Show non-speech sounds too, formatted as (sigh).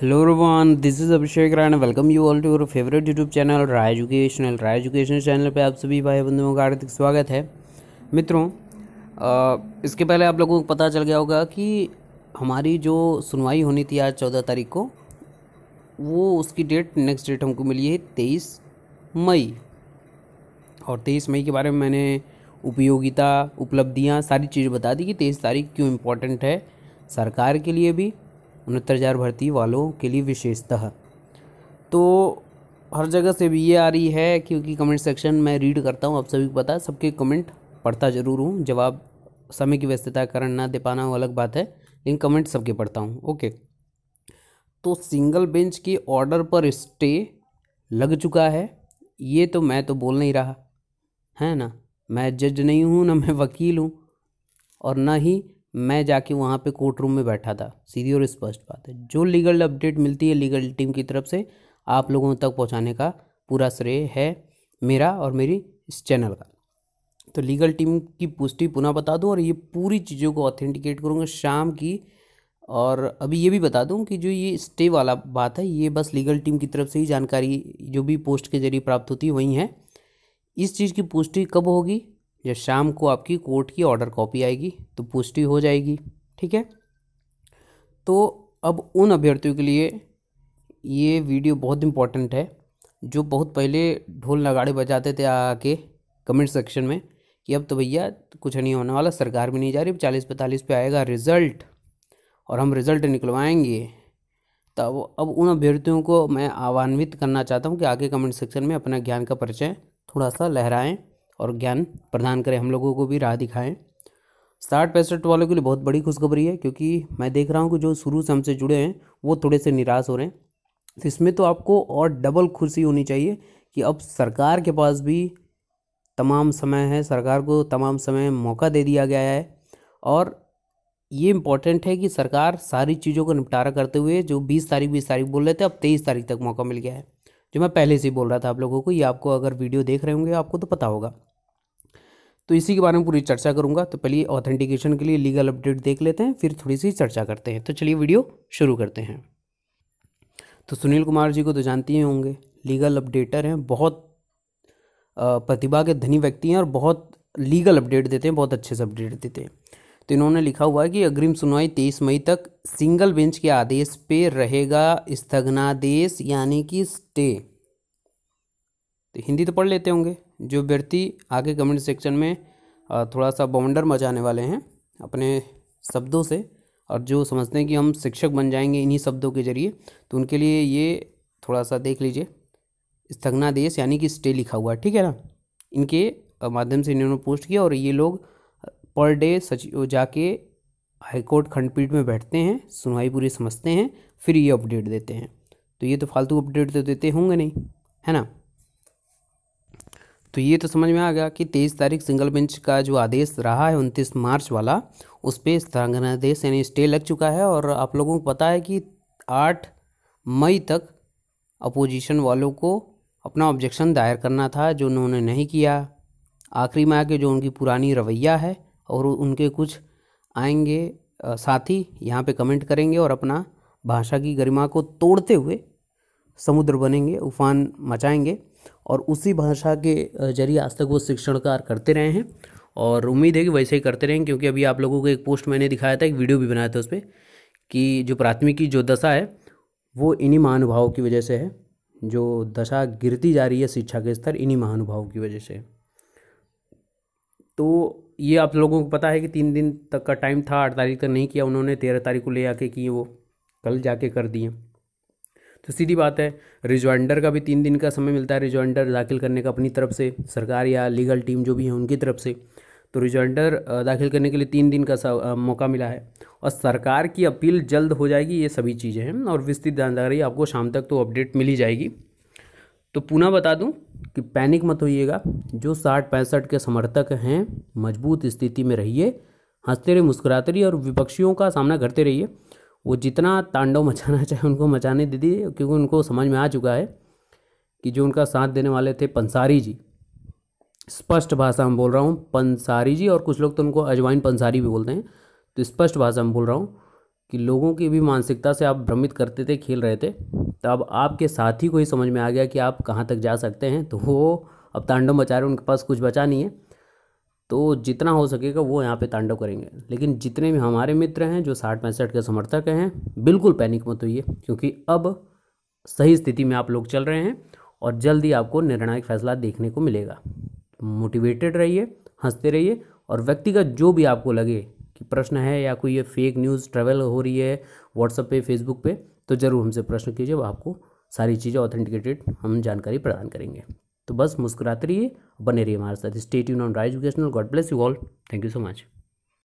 hello रोवान this is Abhishek Rai welcome you all to your favourite YouTube channel Rai educational Rai educational channel पे आप सभी भाई बंधुओं का हार्दिक स्वागत है मित्रों इसके पहले आप लोगों को पता चल गया होगा कि हमारी जो सुनवाई होनी थी आज चौदह तारीख को वो उसकी डेट नेक्स्ट डेट हमको मिली है तेईस मई और तेईस मई के बारे में मैंने उपयोगिता उपलब्धियाँ सारी चीज़ बता दी कि तेईस तारीख क्यों इम्पोर्टेंट है सरकार के लिए भी उनहत्तर हज़ार भर्ती वालों के लिए विशेषतः तो हर जगह से भी ये आ रही है क्योंकि कमेंट सेक्शन में रीड करता हूँ आप सभी को पता है सबके कमेंट पढ़ता ज़रूर हूँ जवाब समय की व्यस्तता कारण ना दे पाना वो अलग बात है लेकिन कमेंट सबके पढ़ता हूँ ओके तो सिंगल बेंच के ऑर्डर पर स्टे लग चुका है ये तो मैं तो बोल नहीं रहा है ना मैं जज नहीं हूँ ना मैं वकील हूँ और ना ही मैं जाके वहाँ पे कोर्ट रूम में बैठा था सीधी और स्पष्ट बात है जो लीगल अपडेट मिलती है लीगल टीम की तरफ से आप लोगों तक पहुँचाने का पूरा श्रेय है मेरा और मेरी इस चैनल का तो लीगल टीम की पुष्टि पुनः बता दूँ और ये पूरी चीज़ों को ऑथेंटिकेट करूँगा शाम की और अभी ये भी बता दूँ कि जो ये स्टे वाला बात है ये बस लीगल टीम की तरफ से ही जानकारी जो भी पोस्ट के जरिए प्राप्त होती वही है इस चीज़ की पुष्टि कब होगी जब शाम को आपकी कोर्ट की ऑर्डर कॉपी आएगी तो पुष्टि हो जाएगी ठीक है तो अब उन अभ्यर्थियों के लिए ये वीडियो बहुत इम्पॉर्टेंट है जो बहुत पहले ढोल नगाड़े बजाते थे आके कमेंट सेक्शन में कि अब तो भैया कुछ नहीं होने वाला सरकार भी नहीं जा रही चालीस पैंतालीस पे आएगा रिज़ल्ट और हम रिज़ल्ट निकलवाएंगे तब अब उन अभ्यर्थियों को मैं आह्वान्वित करना चाहता हूँ कि आगे कमेंट सेक्शन में अपना ज्ञान का परिचय थोड़ा सा लहराएं और ज्ञान प्रदान करें हम लोगों को भी राह दिखाएं साठ पैंसठ वालों के लिए बहुत बड़ी खुशखबरी है क्योंकि मैं देख रहा हूँ कि जो शुरू से हमसे जुड़े हैं वो थोड़े से निराश हो रहे हैं तो इसमें तो आपको और डबल खुशी होनी चाहिए कि अब सरकार के पास भी तमाम समय है सरकार को तमाम समय मौका दे दिया गया है और ये इम्पॉर्टेंट है कि सरकार सारी चीज़ों का निपटारा करते हुए जो बीस तारीख बीस तारीख बोल रहे थे अब तेईस तारीख तक मौका मिल गया है जो मैं पहले से ही बोल रहा था आप लोगों को ये आपको अगर वीडियो देख रहे होंगे आपको तो पता होगा तो इसी के बारे में पूरी चर्चा करूंगा तो पहले ऑथेंटिकेशन के लिए लीगल अपडेट देख लेते हैं फिर थोड़ी सी चर्चा करते हैं तो चलिए वीडियो शुरू करते हैं तो सुनील कुमार जी को तो जानते ही होंगे लीगल अपडेटर हैं बहुत प्रतिभा के धनी व्यक्ति हैं और बहुत लीगल अपडेट देते हैं बहुत अच्छे से अपडेट देते हैं तो इन्होंने लिखा हुआ है कि अग्रिम सुनवाई तेईस मई तक सिंगल बेंच के आदेश पे रहेगा स्थगनादेश यानी कि स्टे तो हिंदी तो पढ़ लेते होंगे जो व्यक्ति आगे कमेंट सेक्शन में थोड़ा सा बाउंडर मचाने वाले हैं अपने शब्दों से और जो समझते हैं कि हम शिक्षक बन जाएंगे इन्हीं शब्दों के जरिए तो उनके लिए ये थोड़ा सा देख लीजिए स्थगनादेश यानी कि स्टे लिखा हुआ ठीक है ना इनके माध्यम से इन्होंने पोस्ट किया और ये लोग पर डे सचिव जाके हाईकोर्ट खंडपीठ में बैठते हैं सुनवाई पूरी समझते हैं फिर ये अपडेट देते हैं तो ये तो फालतू अपडेट तो देते होंगे नहीं है ना तो ये तो समझ में आ गया कि तेईस तारीख सिंगल बेंच का जो आदेश रहा है उनतीस मार्च वाला उस पर स्थगनादेश यानी स्टे लग चुका है और आप लोगों को पता है कि आठ मई तक अपोजिशन वालों को अपना ऑब्जेक्शन दायर करना था जो उन्होंने नहीं किया आखिरी में आके जो उनकी पुरानी रवैया है और उनके कुछ आएंगे साथी यहाँ पे कमेंट करेंगे और अपना भाषा की गरिमा को तोड़ते हुए समुद्र बनेंगे उफान मचाएंगे और उसी भाषा के जरिए आज तक वो शिक्षण कार्य करते रहे हैं और उम्मीद है कि वैसे ही करते रहें क्योंकि अभी आप लोगों को एक पोस्ट मैंने दिखाया था एक वीडियो भी बनाया था उस पर कि जो प्राथमिकी जो दशा है वो इन्हीं महानुभावों की वजह से है जो दशा गिरती जा रही है शिक्षा के स्तर इन्हीं महानुभावों की वजह से तो ये आप लोगों को पता है कि तीन दिन तक का टाइम था आठ तारीख तक नहीं किया उन्होंने तेरह तारीख को ले आके किए वो कल जाके कर दिए तो सीधी बात है रिजॉइंडर का भी तीन दिन का समय मिलता है रिजॉइंडर दाखिल करने का अपनी तरफ से सरकार या लीगल टीम जो भी है उनकी तरफ से तो रिजॉइंडर दाखिल करने के लिए तीन दिन का मौका मिला है और सरकार की अपील जल्द हो जाएगी ये सभी चीज़ें हैं और विस्तृत जानकारी आपको शाम तक तो अपडेट मिल ही जाएगी तो पुनः बता दूँ कि पैनिक मत होइएगा जो साठ पैंसठ के समर्थक हैं मजबूत स्थिति में रहिए हंसते रहिए मुस्कुराते रहिए और विपक्षियों का सामना करते रहिए वो जितना तांडव मचाना (laughs) चाहे उनको मचाने दे दीजिए क्योंकि उनको समझ में आ चुका है कि जो उनका साथ देने वाले थे पंसारी जी स्पष्ट भाषा हम बोल रहा हूँ पंसारी जी और कुछ लोग तो उनको अजवाइन पंसारी भी बोलते हैं तो स्पष्ट भाषा में बोल रहा हूँ कि लोगों की भी मानसिकता से आप भ्रमित करते थे खेल रहे थे तो अब आपके साथी को ही समझ में आ गया कि आप कहाँ तक जा सकते हैं तो वो अब तांडव मचा रहे उनके पास कुछ बचा नहीं है तो जितना हो सकेगा वो यहाँ पे तांडव करेंगे लेकिन जितने भी हमारे मित्र हैं जो साठ पैंसठ के समर्थक हैं बिल्कुल पैनिक मत होइए क्योंकि अब सही स्थिति में आप लोग चल रहे हैं और जल्दी आपको निर्णायक फैसला देखने को मिलेगा मोटिवेटेड रहिए हंसते रहिए और व्यक्तिगत जो भी आपको लगे कि प्रश्न है या कोई ये फेक न्यूज़ ट्रेवल हो रही है व्हाट्सअप पे फेसबुक पे तो ज़रूर हमसे प्रश्न कीजिए वह आपको सारी चीज़ें ऑथेंटिकेटेड हम जानकारी प्रदान करेंगे तो बस मुस्कुराते रहिए बने रहिए हमारे साथ स्टेट यून on Rai educational God bless you all thank you so much